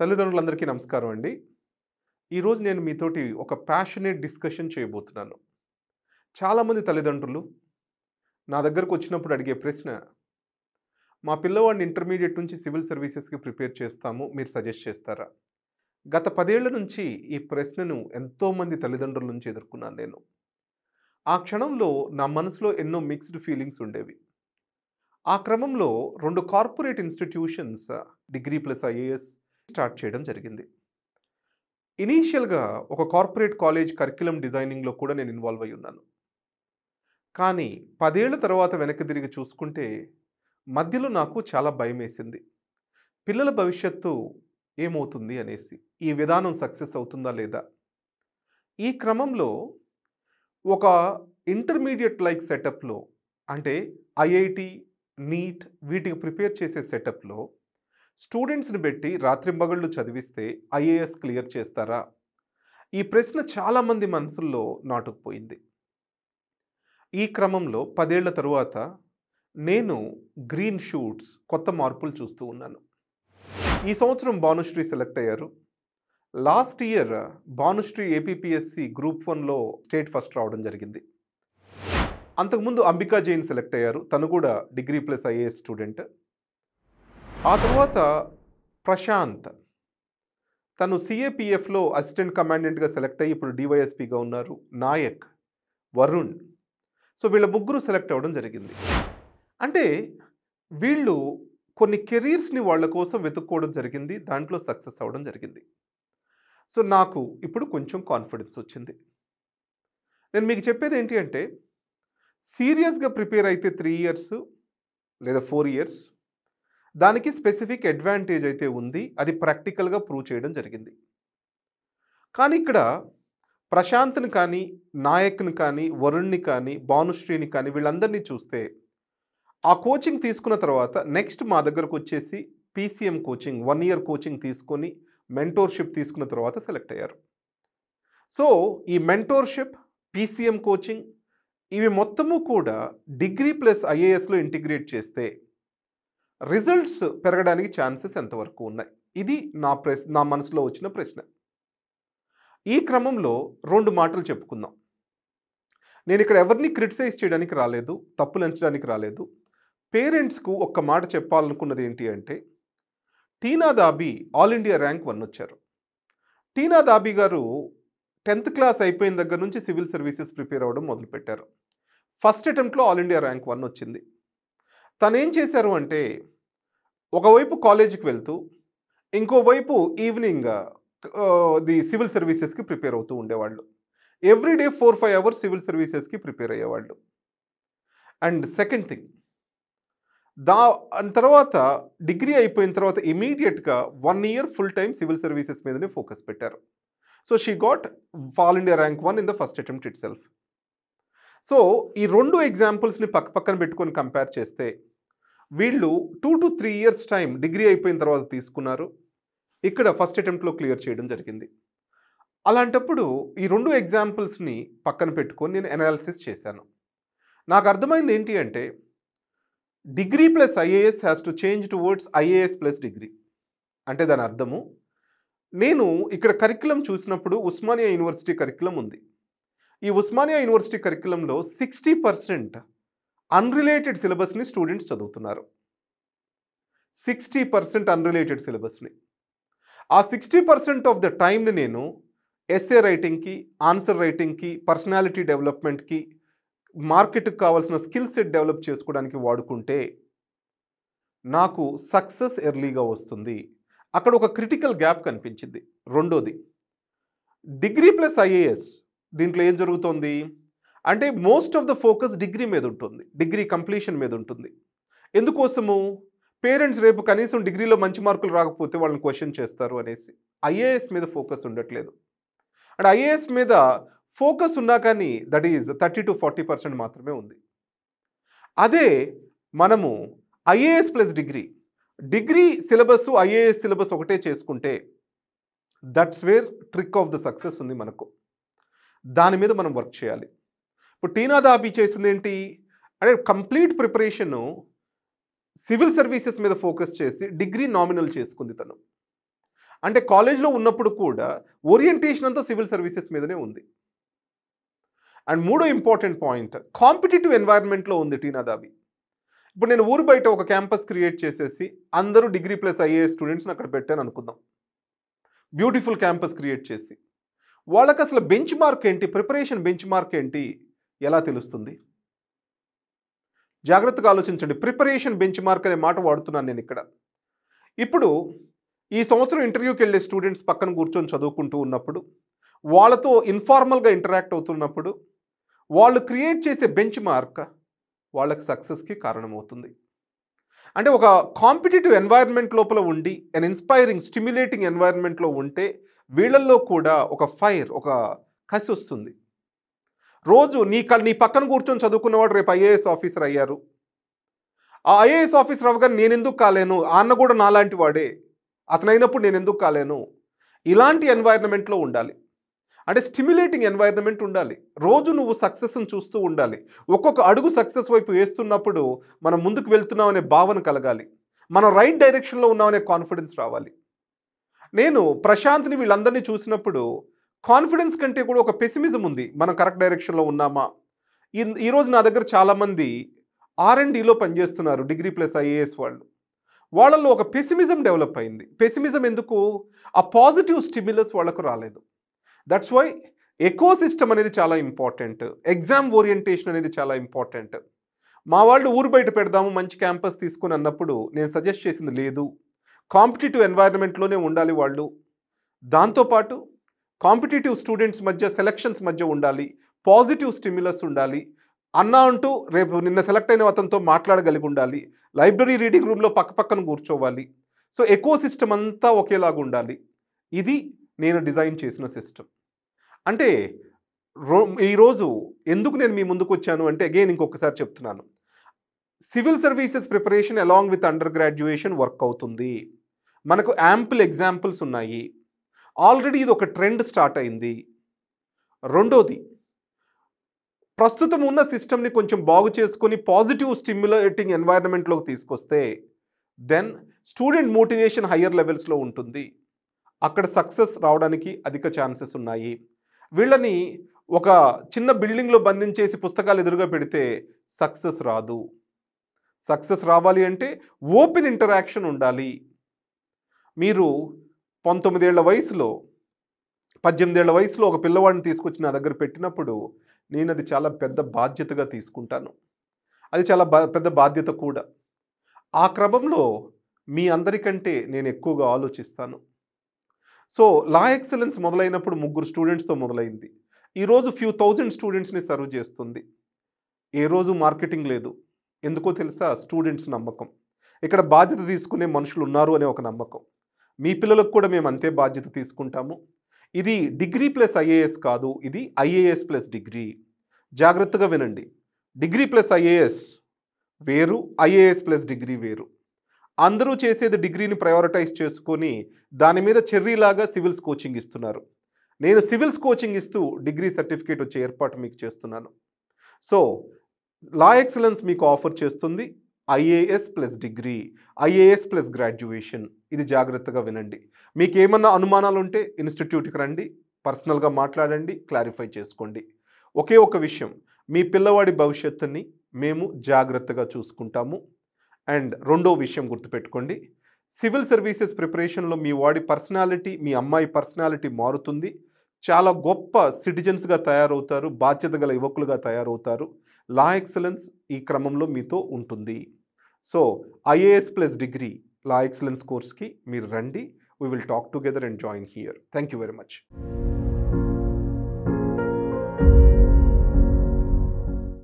తల్లిదండ్రులందరికీ నమస్కారం అండి ఈరోజు నేను మీతోటి ఒక ప్యాషనేట్ డిస్కషన్ చేయబోతున్నాను చాలామంది తల్లిదండ్రులు నా దగ్గరకు వచ్చినప్పుడు అడిగే ప్రశ్న మా పిల్లవాడిని ఇంటర్మీడియట్ నుంచి సివిల్ సర్వీసెస్కి ప్రిపేర్ చేస్తాము మీరు సజెస్ట్ చేస్తారా గత పదేళ్ల నుంచి ఈ ప్రశ్నను ఎంతోమంది తల్లిదండ్రుల నుంచి ఎదుర్కొన్నాను నేను ఆ క్షణంలో నా మనసులో ఎన్నో మిక్స్డ్ ఫీలింగ్స్ ఉండేవి ఆ క్రమంలో రెండు corporate institutions degree plus IAS start చేయడం జరిగింది ఇనీషియల్గా ఒక కార్పొరేట్ కాలేజ్ కరిక్యులం డిజైనింగ్లో కూడా నేను ఇన్వాల్వ్ అయి ఉన్నాను కానీ పదేళ్ల తర్వాత వెనక్కి తిరిగి చూసుకుంటే మధ్యలో నాకు చాలా భయం వేసింది పిల్లల భవిష్యత్తు ఏమవుతుంది అనేసి ఈ విధానం సక్సెస్ అవుతుందా లేదా ఈ క్రమంలో ఒక ఇంటర్మీడియట్ లైక్ సెటప్లో అంటే ఐఐటి నీట్ వీటికి ప్రిపేర్ చేసే సెటప్లో స్టూడెంట్స్ని పెట్టి రాత్రింబగళ్ళు చదివిస్తే ఐఏఎస్ క్లియర్ చేస్తారా ఈ ప్రశ్న చాలామంది మనసుల్లో నాటుకుపోయింది ఈ క్రమంలో పదేళ్ల తరువాత నేను గ్రీన్ షూట్స్ కొత్త మార్పులు చూస్తూ ఉన్నాను ఈ సంవత్సరం భానుశ్రీ సెలెక్ట్ అయ్యారు last year Bhanushree APPSC group వన్లో స్టేట్ ఫస్ట్ రావడం జరిగింది అంతకుముందు అంబికా జైన్ సెలెక్ట్ అయ్యారు తను కూడా డిగ్రీ ప్లస్ ఐఏఎస్ స్టూడెంట్ ఆ తర్వాత ప్రశాంత్ తను సిఏపిఎఫ్లో అసిస్టెంట్ కమాండెంట్గా సెలెక్ట్ అయ్యి ఇప్పుడు డివైఎస్పీగా ఉన్నారు నాయక్ వరుణ్ సో వీళ్ళ ముగ్గురు సెలెక్ట్ అవ్వడం జరిగింది అంటే వీళ్ళు కొన్ని కెరీర్స్ని వాళ్ళ కోసం వెతుక్కోవడం జరిగింది దాంట్లో సక్సెస్ అవ్వడం జరిగింది సో నాకు ఇప్పుడు కొంచెం కాన్ఫిడెన్స్ వచ్చింది నేను మీకు చెప్పేది ఏంటి అంటే సీరియస్గా ప్రిపేర్ అయితే త్రీ ఇయర్స్ లేదా ఫోర్ ఇయర్స్ దానికి స్పెసిఫిక్ అడ్వాంటేజ్ అయితే ఉంది అది ప్రాక్టికల్గా ప్రూవ్ చేయడం జరిగింది కానీ ఇక్కడ ప్రశాంత్ని కానీ నాయక్ని కానీ వరుణ్ని కానీ భానుశ్రీని కానీ వీళ్ళందరినీ చూస్తే ఆ కోచింగ్ తీసుకున్న తర్వాత నెక్స్ట్ మా దగ్గరకు వచ్చేసి PCM coaching one year coaching తీసుకొని మెంటోర్షిప్ తీసుకున్న తర్వాత సెలెక్ట్ అయ్యారు సో ఈ మెంటోర్షిప్ పీసీఎం కోచింగ్ ఇవి మొత్తము కూడా డిగ్రీ ప్లస్ ఐఏఎస్లో ఇంటిగ్రేట్ చేస్తే రిజల్ట్స్ పెరగడానికి ఛాన్సెస్ ఎంతవరకు ఉన్నాయి ఇది నా ప్రశ్న నా మనసులో వచ్చిన ప్రశ్న ఈ క్రమంలో రెండు మాటలు చెప్పుకుందాం నేను ఇక్కడ ఎవరిని క్రిటిసైజ్ చేయడానికి రాలేదు తప్పులంచడానికి రాలేదు పేరెంట్స్కు ఒక్క మాట చెప్పాలనుకున్నది ఏంటి అంటే Tina Dabi all India rank one వచ్చారు టీనా దాబీ గారు టెన్త్ క్లాస్ అయిపోయిన దగ్గర నుంచి సివిల్ సర్వీసెస్ ప్రిపేర్ అవ్వడం మొదలుపెట్టారు ఫస్ట్ అటెంప్ట్లో ఆల్ ఇండియా ర్యాంక్ వన్ వచ్చింది తను ఏం చేశారు అంటే ఒకవైపు కాలేజీకి వెళ్తూ ఇంకోవైపు ఈవినింగ్ ది సివిల్ సర్వీసెస్కి ప్రిపేర్ అవుతూ ఉండేవాళ్ళు everyday four five hours civil సర్వీసెస్కి ప్రిపేర్ అయ్యేవాళ్ళు అండ్ సెకండ్ థింగ్ దా తర్వాత డిగ్రీ అయిపోయిన తర్వాత ఇమీడియట్గా one year full time civil services మీదనే ఫోకస్ పెట్టారు so she got all India rank one in the first attempt itself so ఈ రెండు ఎగ్జాంపుల్స్ని పక్క పక్కన పెట్టుకొని కంపేర్ చేస్తే వీళ్ళు two to three years time degree అయిపోయిన తర్వాత తీసుకున్నారు ఇక్కడ ఫస్ట్ అటెంప్ట్లో క్లియర్ చేయడం జరిగింది అలాంటప్పుడు ఈ రెండు ఎగ్జాంపుల్స్ని పక్కన పెట్టుకొని నేను అనాలిసిస్ చేశాను నాకు అర్థమైంది ఏంటి అంటే degree plus IAS has to change towards IAS plus degree అంటే దాని అర్థము నేను ఇక్కడ కరికులం చూసినప్పుడు ఉస్మానియా యూనివర్సిటీ కరికులం ఉంది ఈ ఉస్మానియా యూనివర్సిటీ కరికులంలో సిక్స్టీ పర్సెంట్ అన్రిలేటెడ్ సిలబస్ని స్టూడెంట్స్ చదువుతున్నారు సిక్స్టీ పర్సెంట్ అన్రిలేటెడ్ సిలబస్ని ఆ సిక్స్టీ పర్సెంట్ ఆఫ్ ద టైమ్ని నేను ఎస్ఏ రైటింగ్కి ఆన్సర్ రైటింగ్కి పర్సనాలిటీ డెవలప్మెంట్కి మార్కెట్కి కావాల్సిన స్కిల్ సెట్ డెవలప్ చేసుకోవడానికి వాడుకుంటే నాకు సక్సెస్ ఎర్లీగా వస్తుంది అక్కడ ఒక క్రిటికల్ గ్యాప్ కనిపించింది రెండోది డిగ్రీ ప్లస్ ఐఏఎస్ దీంట్లో ఏం జరుగుతోంది అంటే most of the focus degree మీద ఉంటుంది డిగ్రీ కంప్లీషన్ మీద ఉంటుంది ఎందుకోసము పేరెంట్స్ రేపు కనీసం డిగ్రీలో మంచి మార్కులు రాకపోతే వాళ్ళని క్వశ్చన్ చేస్తారు అనేసి ఐఏఎస్ మీద ఫోకస్ ఉండట్లేదు అండ్ ఐఏఎస్ మీద ఫోకస్ ఉన్నా కానీ that is thirty to forty percent మాత్రమే ఉంది అదే మనము IAS plus degree degree syllabus IAS syllabus ఒకటే చేసుకుంటే that's where trick of the success ఉంది మనకు దాని మీద మనం వర్క్ చేయాలి ఇప్పుడు టీనా దాబీ చేసింది ఏంటి అంటే కంప్లీట్ ప్రిపరేషన్ సివిల్ సర్వీసెస్ మీద ఫోకస్ చేసి డిగ్రీ నామినల్ చేసుకుంది తను అంటే కాలేజ్లో ఉన్నప్పుడు కూడా ఓరియంటేషన్ అంతా సివిల్ సర్వీసెస్ మీదనే ఉంది అండ్ మూడో ఇంపార్టెంట్ పాయింట్ కాంపిటేటివ్ ఎన్వైర్న్మెంట్లో ఉంది టీనా దాబి ఇప్పుడు నేను ఊరు బయట ఒక క్యాంపస్ క్రియేట్ చేసేసి అందరూ డిగ్రీ ప్లస్ ఐఏఎస్ స్టూడెంట్స్ని అక్కడ పెట్టాను అనుకుందాం బ్యూటిఫుల్ క్యాంపస్ క్రియేట్ చేసి వాళ్ళకి అసలు బెంచ్ మార్క్ ఏంటి ప్రిపరేషన్ బెంచ్ మార్క్ ఏంటి ఎలా తెలుస్తుంది జాగ్రత్తగా ఆలోచించండి ప్రిపరేషన్ బెంచ్ మార్క్ అనే మాట వాడుతున్నాను నేను ఇక్కడ ఇప్పుడు ఈ సంవత్సరం ఇంటర్వ్యూకి వెళ్ళే స్టూడెంట్స్ పక్కన కూర్చొని చదువుకుంటూ ఉన్నప్పుడు వాళ్ళతో ఇన్ఫార్మల్గా ఇంటరాక్ట్ అవుతున్నప్పుడు వాళ్ళు క్రియేట్ చేసే బెంచ్ మార్క్ వాళ్ళకి సక్సెస్కి కారణమవుతుంది అంటే ఒక కాంపిటేటివ్ ఎన్వైర్న్మెంట్ లోపల ఉండి అన్ ఇన్స్పైరింగ్ స్టిమ్యులేటింగ్ ఎన్వైర్న్మెంట్లో ఉంటే వీళ్ళల్లో కూడా ఒక ఫైర్ ఒక కసి వస్తుంది రోజు నీ క నీ పక్కన కూర్చొని చదువుకున్నవాడు రేపు ఐఏఎస్ ఆఫీసర్ అయ్యారు ఆ ఐఏఎస్ ఆఫీసర్ అవ్వగానే నేను ఎందుకు కాలేను అన్న కూడా నాలాంటి వాడే అతనైనప్పుడు నేను ఎందుకు కాలేను ఇలాంటి ఎన్వైర్న్మెంట్లో ఉండాలి అంటే స్టిమ్యులేటింగ్ ఎన్వైర్న్మెంట్ ఉండాలి రోజు నువ్వు సక్సెస్ని చూస్తూ ఉండాలి ఒక్కొక్క అడుగు సక్సెస్ వైపు వేస్తున్నప్పుడు మనం ముందుకు వెళ్తున్నాం అనే భావన కలగాలి మనం రైట్ డైరెక్షన్లో ఉన్నామనే కాన్ఫిడెన్స్ రావాలి నేను ప్రశాంత్ని వీళ్ళందరినీ చూసినప్పుడు కాన్ఫిడెన్స్ కంటే కూడా ఒక పెసిమిజం ఉంది మనం కరెక్ట్ డైరెక్షన్లో ఉన్నామా ఈరోజు నా దగ్గర చాలామంది ఆర్ అండ్ డిలో పనిచేస్తున్నారు డిగ్రీ ప్లస్ ఐఏఎస్ వాళ్ళు వాళ్ళల్లో ఒక పెసిమిజం డెవలప్ అయింది పెసిమిజం ఎందుకు ఆ పాజిటివ్ స్టిమ్యులస్ వాళ్ళకు రాలేదు దట్స్ వై ఎకో సిస్టమ్ అనేది చాలా ఇంపార్టెంట్ ఎగ్జామ్ ఓరియంటేషన్ అనేది చాలా ఇంపార్టెంట్ మా వాళ్ళు ఊరు బయట పెడదాము మంచి క్యాంపస్ తీసుకుని అన్నప్పుడు నేను సజెస్ట్ చేసింది లేదు కాంపిటేటివ్ ఎన్వైర్న్మెంట్లోనే ఉండాలి వాళ్ళు దాంతోపాటు కాంపిటేటివ్ స్టూడెంట్స్ మధ్య సెలక్షన్స్ మధ్య ఉండాలి పాజిటివ్ స్టిమ్యులస్ ఉండాలి అన్న అంటూ రేపు నిన్న సెలెక్ట్ అయిన అతనితో మాట్లాడగలిగి ఉండాలి లైబ్రరీ రీడింగ్ రూమ్లో పక్క పక్కన కూర్చోవాలి సో ఎకో సిస్టమ్ అంతా ఒకేలాగా ఉండాలి ఇది నేను డిజైన్ చేసిన సిస్టమ్ అంటే రో ఈరోజు ఎందుకు నేను మీ ముందుకు వచ్చాను అంటే అగైన్ ఇంకొకసారి చెప్తున్నాను civil services preparation along with under graduation work అవుతుంది మనకు యాంపుల్ ఎగ్జాంపుల్స్ ఉన్నాయి ఆల్రెడీ ఇది ఒక ట్రెండ్ స్టార్ట్ అయింది రెండోది ప్రస్తుతం ఉన్న సిస్టమ్ని కొంచెం బాగు చేసుకొని పాజిటివ్ స్టిమ్యులేటింగ్ ఎన్వైరన్మెంట్లోకి తీసుకొస్తే దెన్ స్టూడెంట్ మోటివేషన్ హయ్యర్ లెవెల్స్లో ఉంటుంది అక్కడ సక్సెస్ రావడానికి అధిక ఛాన్సెస్ ఉన్నాయి వీళ్ళని ఒక చిన్న బిల్డింగ్లో బంధించేసి పుస్తకాలు ఎదురుగా పెడితే సక్సెస్ రాదు సక్సెస్ రావాలి అంటే ఓపెన్ ఇంటరాక్షన్ ఉండాలి మీరు పంతొమ్మిదేళ్ల వయసులో పద్దెనిమిదేళ్ల వయసులో ఒక పిల్లవాడిని తీసుకొచ్చి నా దగ్గర పెట్టినప్పుడు నేను అది చాలా పెద్ద బాధ్యతగా తీసుకుంటాను అది చాలా పెద్ద బాధ్యత కూడా ఆ క్రమంలో మీ అందరికంటే నేను ఎక్కువగా ఆలోచిస్తాను సో లా ఎక్సలెన్స్ మొదలైనప్పుడు ముగ్గురు స్టూడెంట్స్తో మొదలైంది ఈరోజు ఫ్యూ థౌజండ్ స్టూడెంట్స్ని సర్వ్ చేస్తుంది ఏ రోజు మార్కెటింగ్ లేదు ఎందుకో తెలుసా స్టూడెంట్స్ నమ్మకం ఇక్కడ బాధ్యత తీసుకునే మనుషులు ఉన్నారు అనే ఒక నమ్మకం మీ పిల్లలకు కూడా మేము అంతే బాధ్యత తీసుకుంటాము ఇది డిగ్రీ ప్లస్ ఐఏఎస్ కాదు ఇది ఐఏఎస్ ప్లస్ డిగ్రీ జాగ్రత్తగా వినండి డిగ్రీ ప్లస్ ఐఏఎస్ వేరు ఐఏఎస్ ప్లస్ డిగ్రీ వేరు అందరూ చేసేది డిగ్రీని ప్రయారిటైజ్ చేసుకొని దాని మీద చెర్రీలాగా సివిల్స్ కోచింగ్ ఇస్తున్నారు నేను సివిల్స్ కోచింగ్ ఇస్తూ డిగ్రీ సర్టిఫికేట్ వచ్చే ఏర్పాటు మీకు చేస్తున్నాను సో లా ఎక్సలెన్స్ మీకు ఆఫర్ చేస్తుంది IAS plus degree IAS plus graduation ఇది జాగ్రత్తగా వినండి మీకు ఏమన్నా అనుమానాలు ఉంటే ఇన్స్టిట్యూట్కి రండి పర్సనల్గా మాట్లాడండి క్లారిఫై చేసుకోండి ఒకే ఒక విషయం మీ పిల్లవాడి భవిష్యత్తుని మేము జాగ్రత్తగా చూసుకుంటాము అండ్ రెండో విషయం గుర్తుపెట్టుకోండి సివిల్ సర్వీసెస్ ప్రిపరేషన్లో మీ వాడి పర్సనాలిటీ మీ అమ్మాయి పర్సనాలిటీ మారుతుంది చాలా గొప్ప సిటిజన్స్గా తయారవుతారు బాధ్యత గల యువకులుగా తయారవుతారు La excellence ekramamlo mito untundi so ias plus degree la excellence course ki meer randi we will talk together and join here thank you very much